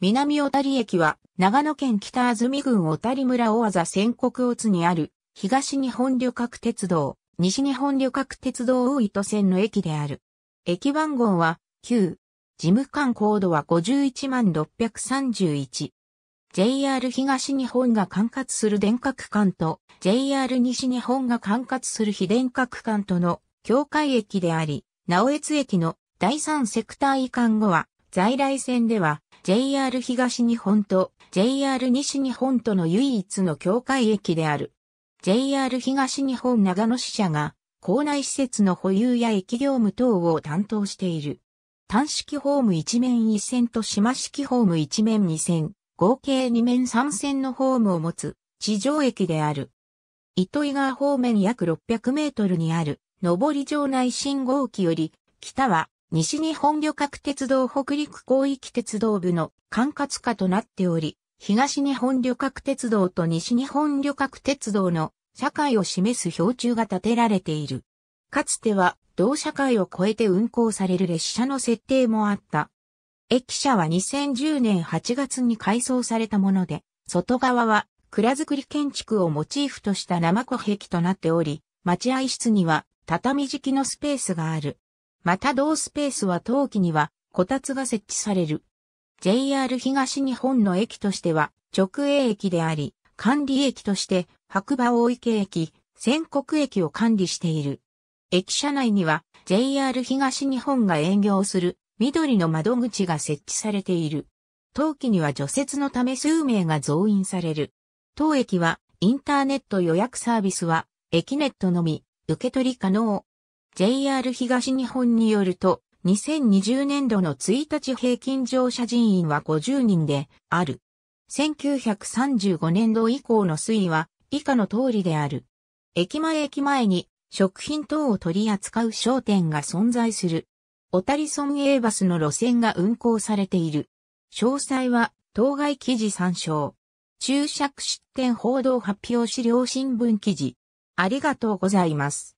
南小谷駅は、長野県北安住郡小谷村大技仙国大津にある、東日本旅客鉄道、西日本旅客鉄道大糸線の駅である。駅番号は、9。事務官コードは51万631。JR 東日本が管轄する電格管と、JR 西日本が管轄する非電格管との境界駅であり、直江津駅の第3セクター移管後は、在来線では、JR 東日本と JR 西日本との唯一の境界駅である。JR 東日本長野支社が校内施設の保有や駅業務等を担当している。単式ホーム1面1線と島式ホーム1面2線、合計2面3線のホームを持つ地上駅である。糸魚川方面約600メートルにある上り場内信号機より北は西日本旅客鉄道北陸広域鉄道部の管轄下となっており、東日本旅客鉄道と西日本旅客鉄道の社会を示す標柱が建てられている。かつては同社会を超えて運行される列車の設定もあった。駅舎は2010年8月に改装されたもので、外側は蔵造り建築をモチーフとした生小壁となっており、待合室には畳敷きのスペースがある。また同スペースは冬季には、こたつが設置される。JR 東日本の駅としては、直営駅であり、管理駅として、白馬大池駅、仙国駅を管理している。駅舎内には、JR 東日本が営業する、緑の窓口が設置されている。当期には除雪のため数名が増員される。当駅は、インターネット予約サービスは、駅ネットのみ、受け取り可能。JR 東日本によると、2020年度の1日平均乗車人員は50人である。1935年度以降の推移は以下の通りである。駅前駅前に食品等を取り扱う商店が存在する。小谷村営バスの路線が運行されている。詳細は当該記事参照。注釈出展報道発表資料新聞記事。ありがとうございます。